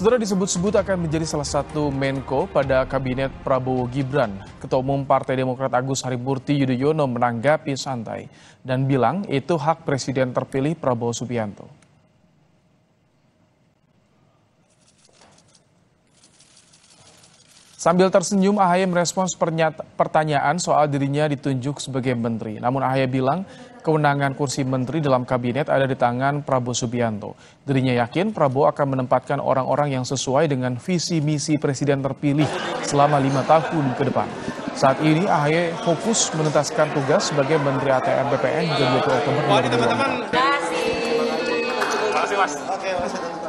Saudara disebut-sebut akan menjadi salah satu Menko pada Kabinet Prabowo Gibran. Ketua Umum Partai Demokrat Agus Harimurti Yudhoyono menanggapi santai dan bilang itu hak Presiden terpilih Prabowo Subianto. Sambil tersenyum, Ahaye merespons pertanyaan soal dirinya ditunjuk sebagai menteri. Namun Ahaye bilang kewenangan kursi menteri dalam kabinet ada di tangan Prabowo Subianto. Dirinya yakin Prabowo akan menempatkan orang-orang yang sesuai dengan visi misi presiden terpilih selama lima tahun ke depan. Saat ini Ahaye fokus menuntaskan tugas sebagai Menteri ATM BPN hingga Oktober 2022. Terima kasih. Terima kasih, Mas. Oke, Mas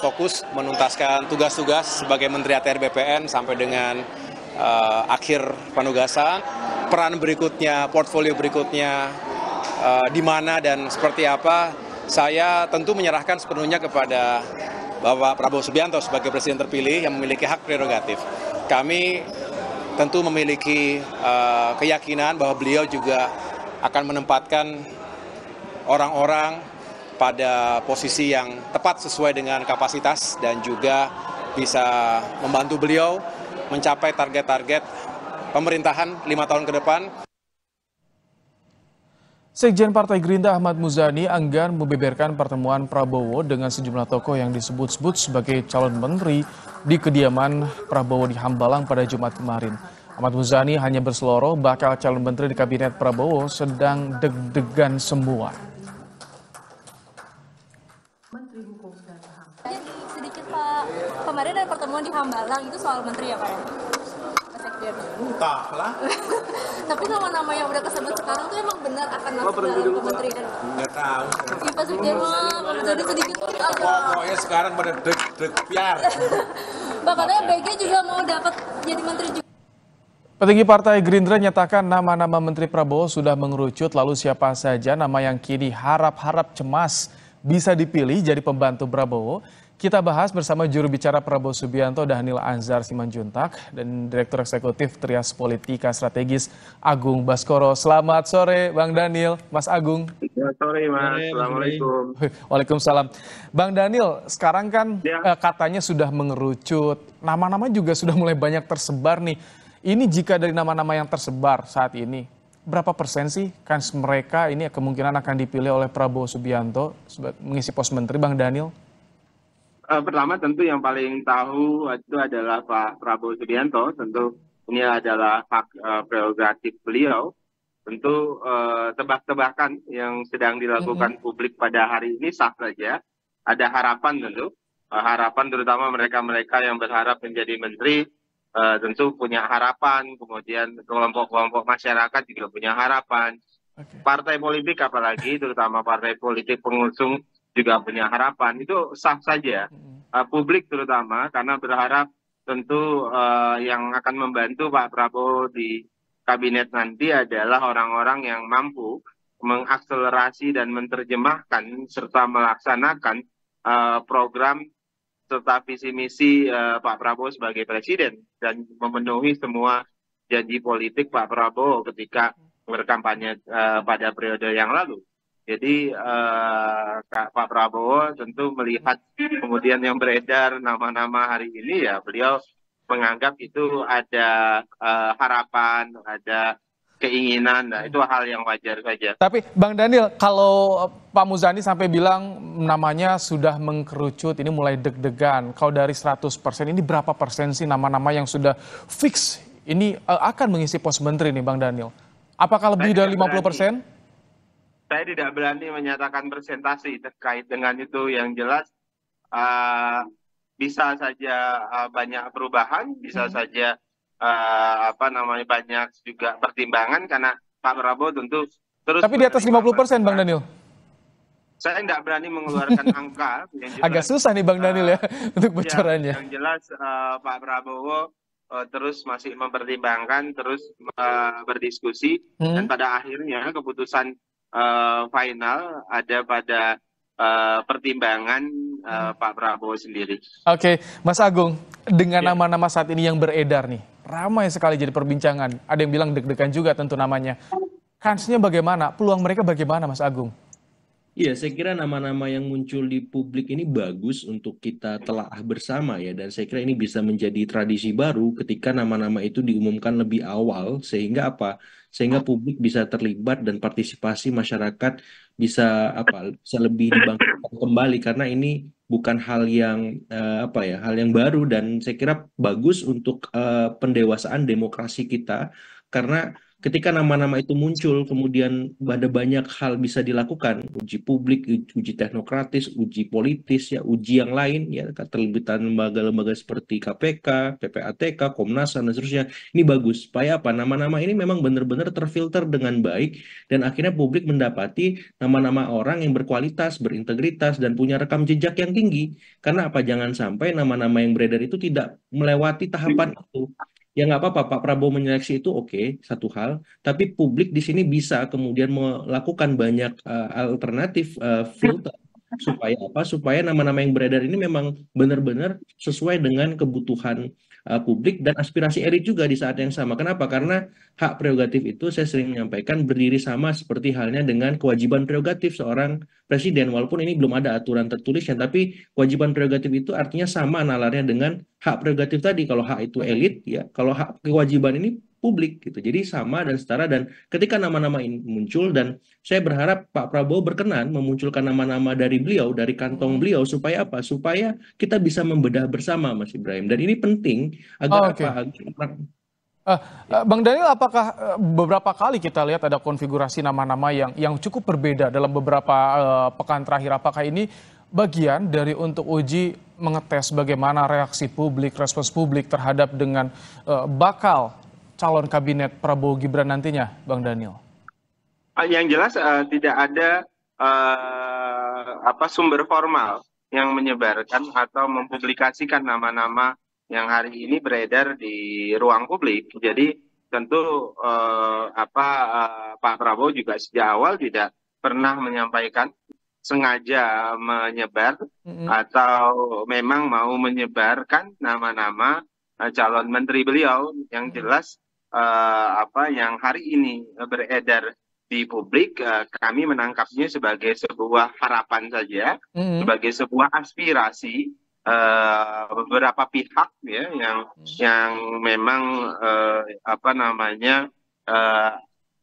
fokus menuntaskan tugas-tugas sebagai Menteri ATR BPN sampai dengan uh, akhir penugasan. Peran berikutnya, portfolio berikutnya uh, di mana dan seperti apa, saya tentu menyerahkan sepenuhnya kepada Bapak Prabowo Subianto sebagai Presiden terpilih yang memiliki hak prerogatif. Kami tentu memiliki uh, keyakinan bahwa beliau juga akan menempatkan orang-orang pada posisi yang tepat sesuai dengan kapasitas dan juga bisa membantu beliau mencapai target-target pemerintahan lima tahun ke depan. Sekjen Partai Gerindra Ahmad Muzani enggan membeberkan pertemuan Prabowo dengan sejumlah tokoh yang disebut-sebut sebagai calon menteri di kediaman Prabowo di Hambalang pada Jumat kemarin. Ahmad Muzani hanya berseloroh bakal calon menteri di kabinet Prabowo sedang deg-degan semua. pertemuan di Hambalang itu soal menteri ya Pak ya? Entahlah. Tapi nama-nama yang udah kesebut sekarang tuh emang benar akan masuk dalam kementerian. Enggak tahu. Iya pas Sekjen mah sedikit Pokoknya sekarang pada deg deg piar. makanya BG juga mau dapat jadi menteri juga. Petinggi Partai Gerindra nyatakan nama-nama Menteri Prabowo sudah mengerucut lalu siapa saja nama yang kini harap-harap cemas bisa dipilih jadi pembantu Prabowo kita bahas bersama juru bicara Prabowo Subianto Dhanil Anzar Simanjuntak dan Direktur Eksekutif Trias Politika Strategis Agung Baskoro. Selamat sore Bang Daniel, Mas Agung. Selamat sore Mas, Assalamualaikum. Waalaikumsalam. Bang Daniel, sekarang kan ya. Eh, katanya sudah mengerucut, nama-nama juga sudah mulai banyak tersebar nih. Ini jika dari nama-nama yang tersebar saat ini, berapa persen sih kans mereka ini kemungkinan akan dipilih oleh Prabowo Subianto mengisi pos menteri Bang Daniel? uh, pertama tentu yang paling tahu itu adalah Pak Prabowo Subianto. Tentu ini adalah hak uh, prerogatif beliau. Tentu uh, eh, tebak-tebakan yang sedang dilakukan mm -hmm. publik pada hari ini sah saja. Ada harapan tentu. Uh, harapan terutama mereka-mereka yang berharap menjadi menteri uh, tentu punya harapan. Kemudian kelompok-kelompok masyarakat juga punya harapan. Okay. Partai politik apalagi terutama partai politik pengusung juga punya harapan itu sah saja uh, publik terutama karena berharap tentu uh, yang akan membantu Pak Prabowo di kabinet nanti adalah orang-orang yang mampu mengakselerasi dan menerjemahkan serta melaksanakan uh, program serta visi misi uh, Pak Prabowo sebagai presiden dan memenuhi semua janji politik Pak Prabowo ketika berkampanye uh, pada periode yang lalu. Jadi uh, Pak Prabowo tentu melihat kemudian yang beredar nama-nama hari ini ya beliau menganggap itu ada uh, harapan, ada keinginan, nah itu hal yang wajar saja. Tapi Bang Daniel, kalau Pak Muzani sampai bilang namanya sudah mengkerucut, ini mulai deg-degan. Kalau dari 100 persen, ini berapa persen sih nama-nama yang sudah fix ini eh, akan mengisi pos menteri nih Bang Daniel? Apakah lebih Saya dari 50 persen? saya tidak berani menyatakan presentasi terkait dengan itu yang jelas uh, bisa saja uh, banyak perubahan bisa hmm. saja uh, apa namanya banyak juga pertimbangan karena Pak Prabowo tentu terus tapi di atas 50 persen Bang Daniel saya tidak berani mengeluarkan angka yang jelas, agak susah nih Bang Daniel uh, ya untuk ya, bocorannya yang, yang jelas uh, Pak Prabowo terus masih mempertimbangkan terus uh, berdiskusi hmm. dan pada akhirnya keputusan uh, final ada pada uh, pertimbangan uh, Pak Prabowo sendiri. Oke, okay. Mas Agung, dengan ya. nama-nama saat ini yang beredar nih, ramai sekali jadi perbincangan. Ada yang bilang deg-degan juga tentu namanya. Kansnya bagaimana? Peluang mereka bagaimana, Mas Agung? Iya, saya kira nama-nama yang muncul di publik ini bagus untuk kita telah bersama ya dan saya kira ini bisa menjadi tradisi baru ketika nama-nama itu diumumkan lebih awal sehingga apa? sehingga publik bisa terlibat dan partisipasi masyarakat bisa apa bisa lebih dibangkitkan kembali karena ini bukan hal yang uh, apa ya hal yang baru dan saya kira bagus untuk uh, pendewasaan demokrasi kita karena ketika nama-nama itu muncul, kemudian ada banyak hal bisa dilakukan, uji publik, uji teknokratis, uji politis, ya uji yang lain, ya keterlibatan lembaga-lembaga seperti KPK, PPATK, Komnas dan seterusnya. Ini bagus supaya apa? Nama-nama ini memang benar-benar terfilter dengan baik dan akhirnya publik mendapati nama-nama orang yang berkualitas, berintegritas dan punya rekam jejak yang tinggi. Karena apa? Jangan sampai nama-nama yang beredar itu tidak melewati tahapan itu ya nggak apa-apa Pak Prabowo menyeleksi itu oke okay, satu hal, tapi publik di sini bisa kemudian melakukan banyak uh, alternatif uh, eh, filter supaya apa supaya nama-nama yang beredar ini memang benar-benar sesuai dengan kebutuhan uh, publik dan aspirasi elit juga di saat yang sama. Kenapa? Karena hak prerogatif itu saya sering menyampaikan berdiri sama seperti halnya dengan kewajiban prerogatif seorang presiden. Walaupun ini belum ada aturan tertulisnya, tapi kewajiban prerogatif itu artinya sama nalarnya dengan hak prerogatif tadi. Kalau hak itu elit, ya kalau hak kewajiban ini publik gitu. Jadi sama dan setara dan ketika nama-nama ini muncul dan saya berharap Pak Prabowo berkenan memunculkan nama-nama dari beliau dari kantong hmm. beliau supaya apa? Supaya kita bisa membedah bersama Mas Ibrahim. Dan ini penting agar oh, okay. apa? Agar Uh, Bang Daniel, apakah eh, beberapa kali kita lihat ada konfigurasi nama-nama yang yang cukup berbeda dalam beberapa uh, pekan terakhir? Apakah ini bagian dari untuk uji mengetes bagaimana reaksi publik, respons publik terhadap dengan uh, bakal calon kabinet Prabowo Gibran nantinya, Bang Daniel? Ah, yang jelas uh, tidak ada uh, apa sumber formal yang menyebarkan atau mempublikasikan nama-nama yang hari ini beredar di ruang publik. Jadi tentu uh, apa uh, Pak Prabowo juga sejak awal tidak pernah menyampaikan sengaja menyebar mm-hmm. atau memang mau menyebarkan nama-nama calon menteri beliau yang jelas uh, apa yang hari ini beredar di publik uh, kami menangkapnya sebagai sebuah harapan saja mm -hmm. sebagai sebuah aspirasi uh, beberapa pihak ya yang hmm. yang memang uh, apa namanya uh,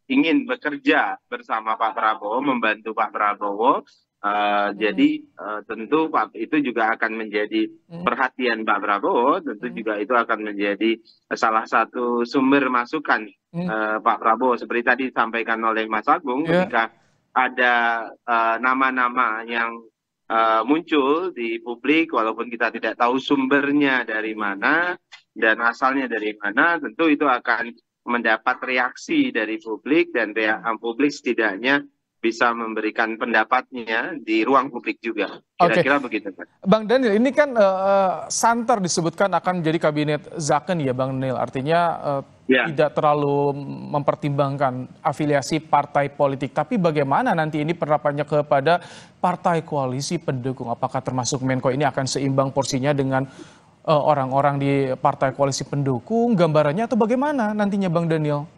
ingin bekerja bersama Pak Prabowo hmm. membantu Pak Prabowo Uh, hmm. Jadi uh, tentu Pak itu juga akan menjadi hmm. perhatian Pak Prabowo, tentu hmm. juga itu akan menjadi salah satu sumber masukan hmm. uh, Pak Prabowo. Seperti tadi disampaikan oleh Mas Agung, yeah. ketika ada nama-nama uh, yang uh, muncul di publik, walaupun kita tidak tahu sumbernya dari mana dan asalnya dari mana, tentu itu akan mendapat reaksi dari publik dan hmm. reaksi publik setidaknya bisa memberikan pendapatnya di ruang publik juga. Kira-kira okay. begitu, Pak. Bang Daniel, ini kan uh, santer disebutkan akan menjadi kabinet Zaken ya, Bang Daniel. Artinya uh, eh, yeah. tidak terlalu mempertimbangkan afiliasi partai politik. Tapi bagaimana nanti ini penerapannya kepada partai koalisi pendukung? Apakah termasuk Menko ini akan seimbang porsinya dengan orang-orang uh, di partai koalisi pendukung? Gambarannya atau bagaimana nantinya, Bang Daniel?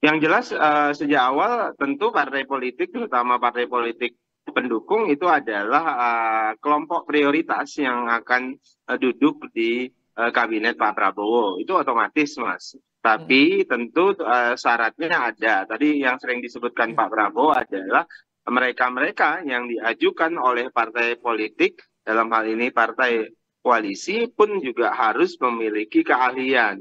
Yang jelas uh, sejak awal tentu partai politik terutama partai politik pendukung itu adalah uh, kelompok prioritas yang akan uh, duduk di uh, kabinet Pak Prabowo. Itu otomatis, Mas. Tapi hmm. tentu uh, syaratnya ada. Tadi yang sering disebutkan hmm. Pak Prabowo adalah mereka-mereka yang diajukan oleh partai politik dalam hal ini partai koalisi pun juga harus memiliki keahlian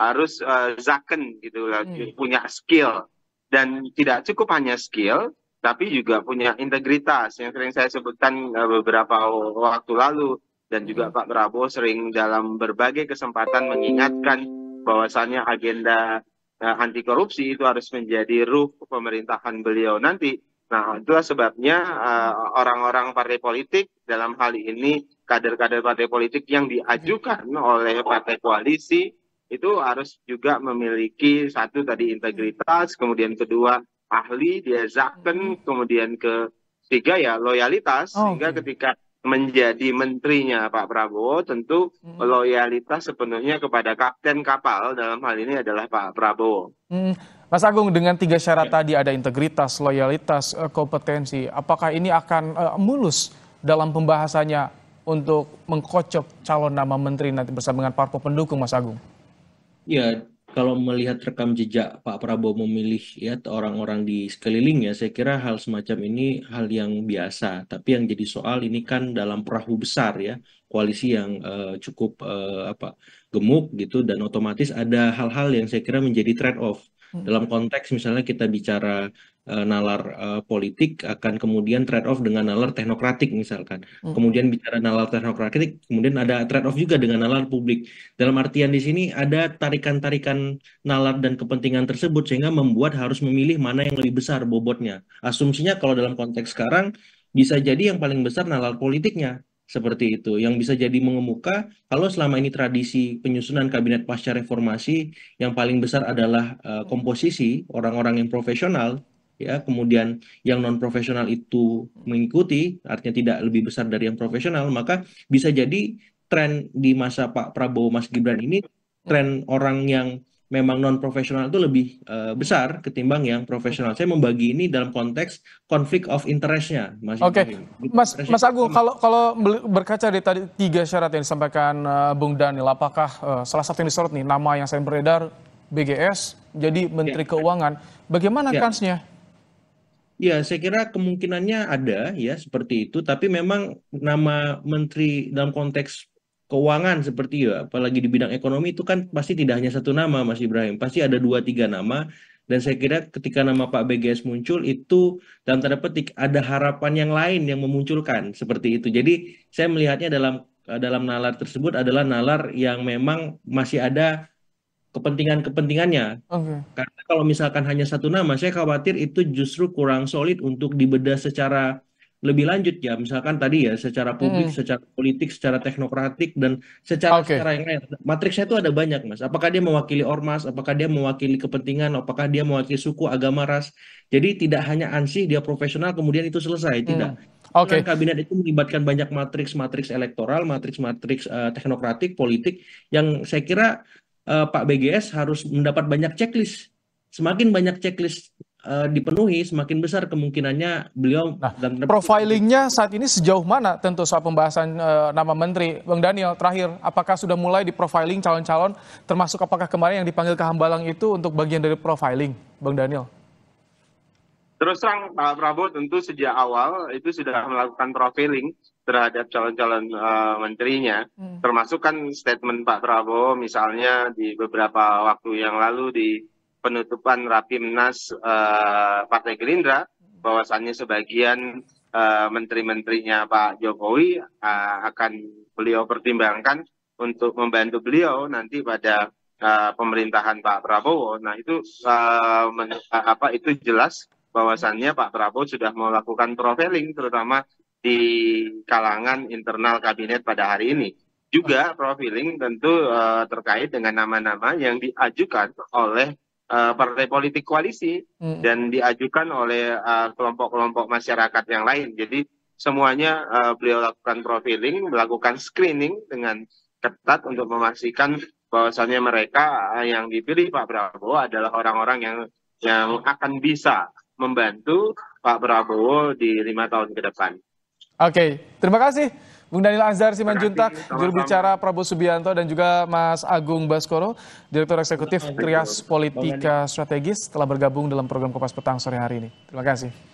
harus uh, zaken gitu lah, eh, hmm. punya skill dan tidak cukup hanya skill tapi juga punya integritas yang sering saya sebutkan uh, beberapa waktu lalu dan juga hmm. Pak Prabowo sering dalam berbagai kesempatan mengingatkan bahwasannya agenda uh, anti korupsi itu harus menjadi ruh pemerintahan beliau nanti. Nah, itulah sebabnya uh, orang -orang partai politik dalam hal ini kader-kader partai politik yang hmm. diajukan oleh partai koalisi itu harus juga memiliki satu tadi integritas, kemudian kedua ahli, dia zakten, hmm. kemudian ketiga ya loyalitas, oh, sehingga okay. ketika menjadi menterinya Pak Prabowo tentu hmm. loyalitas sepenuhnya kepada kapten kapal dalam hal ini adalah Pak Prabowo. Hmm. Mas Agung dengan tiga syarat ya. tadi ada integritas, loyalitas, eh, kompetensi. Apakah ini akan uh, mulus dalam pembahasannya untuk mengkocok calon nama menteri nanti bersama dengan parpol pendukung Mas Agung? Ya, kalau melihat rekam jejak Pak Prabowo memilih ya orang-orang di sekelilingnya, saya kira hal semacam ini hal yang biasa. Tapi yang jadi soal ini kan dalam perahu besar ya, koalisi yang uh, cukup uh, apa gemuk gitu dan otomatis ada hal-hal yang saya kira menjadi trade off. Hmm. Dalam konteks misalnya kita bicara uh, nalar uh, politik akan kemudian trade off dengan nalar teknokratik misalkan. Hmm. Kemudian bicara nalar teknokratik, kemudian ada trade off juga dengan nalar publik. Dalam artian di sini ada tarikan-tarikan nalar dan kepentingan tersebut sehingga membuat harus memilih mana yang lebih besar bobotnya. Asumsinya kalau dalam konteks sekarang bisa jadi yang paling besar nalar politiknya seperti itu yang bisa jadi mengemuka kalau selama ini tradisi penyusunan kabinet pasca reformasi yang paling besar adalah uh, komposisi orang-orang yang profesional ya kemudian yang non profesional itu mengikuti artinya tidak lebih besar dari yang profesional maka bisa jadi tren di masa Pak Prabowo Mas Gibran ini tren orang yang memang non profesional itu lebih uh, besar ketimbang yang profesional. Saya membagi ini dalam konteks konflik of interestnya, Mas. Oke, okay. Mas Mas Agung, kalau kalau berkaca dari tadi tiga syarat yang disampaikan uh, Bung Daniel, apakah uh, salah satu yang disorot nih nama yang saya beredar BGS jadi Menteri yeah. Ya. Keuangan, bagaimana yeah. kansnya? Ya, saya kira kemungkinannya ada ya seperti itu, tapi memang nama menteri dalam konteks keuangan seperti ya, apalagi di bidang ekonomi itu kan pasti tidak hanya satu nama Mas Ibrahim, pasti ada dua tiga nama dan saya kira ketika nama Pak BGS muncul itu dalam tanda petik ada harapan yang lain yang memunculkan seperti itu. Jadi saya melihatnya dalam eh, dalam nalar tersebut adalah nalar yang memang masih ada kepentingan-kepentingannya. Okay. Karena kalau misalkan hanya satu nama, saya khawatir itu justru kurang solid untuk dibedah secara lebih lanjut ya misalkan tadi ya secara publik, hmm. secara politik, secara teknokratik dan secara okay. secara yang lain. Matriksnya itu ada banyak mas. Apakah dia mewakili ormas, apakah dia mewakili kepentingan, apakah dia mewakili suku, agama, ras. Jadi tidak hanya ansih dia profesional kemudian itu selesai hmm. tidak. Hmm. Oke. Okay. Kabinet itu melibatkan banyak matriks, matriks elektoral, matriks, matriks uh, eh, teknokratik, politik yang saya kira uh, Pak BGS harus mendapat banyak checklist. Semakin banyak checklist Eh, dipenuhi, semakin besar kemungkinannya beliau nah, profilingnya saat ini sejauh mana tentu soal pembahasan uh, nama menteri, Bang Daniel. Terakhir, apakah sudah mulai di profiling calon-calon, termasuk apakah kemarin yang dipanggil ke Hambalang itu untuk bagian dari profiling, Bang Daniel? Terus terang Pak Prabowo tentu sejak awal itu sudah melakukan profiling terhadap calon-calon uh, menterinya, hmm. termasuk kan statement Pak Prabowo misalnya di beberapa waktu yang lalu di penutupan rapimnas uh, eh, Partai Gerindra bahwasannya sebagian uh, menteri-menterinya Pak Jokowi uh, akan beliau pertimbangkan untuk membantu beliau nanti pada uh, pemerintahan Pak Prabowo. Nah itu uh, men, apa itu jelas bahwasannya Pak Prabowo sudah melakukan profiling terutama di kalangan internal kabinet pada hari ini. Juga profiling tentu uh, terkait dengan nama-nama yang diajukan oleh Eh, partai politik koalisi hmm. dan diajukan oleh eh, kelompok kelompok masyarakat yang lain jadi semuanya eh, beliau lakukan profiling melakukan screening dengan ketat untuk memastikan bahwasannya mereka yang dipilih Pak Prabowo adalah orang-orang yang yang akan bisa membantu Pak Prabowo di lima tahun ke depan. Oke, terima kasih. Bung Daniel Azhar Simanjuntak, juru bicara Prabowo Subianto dan juga Mas Agung Baskoro, Direktur Eksekutif Trias Politika Strategis telah bergabung dalam program Kopas Petang sore hari ini. Terima kasih.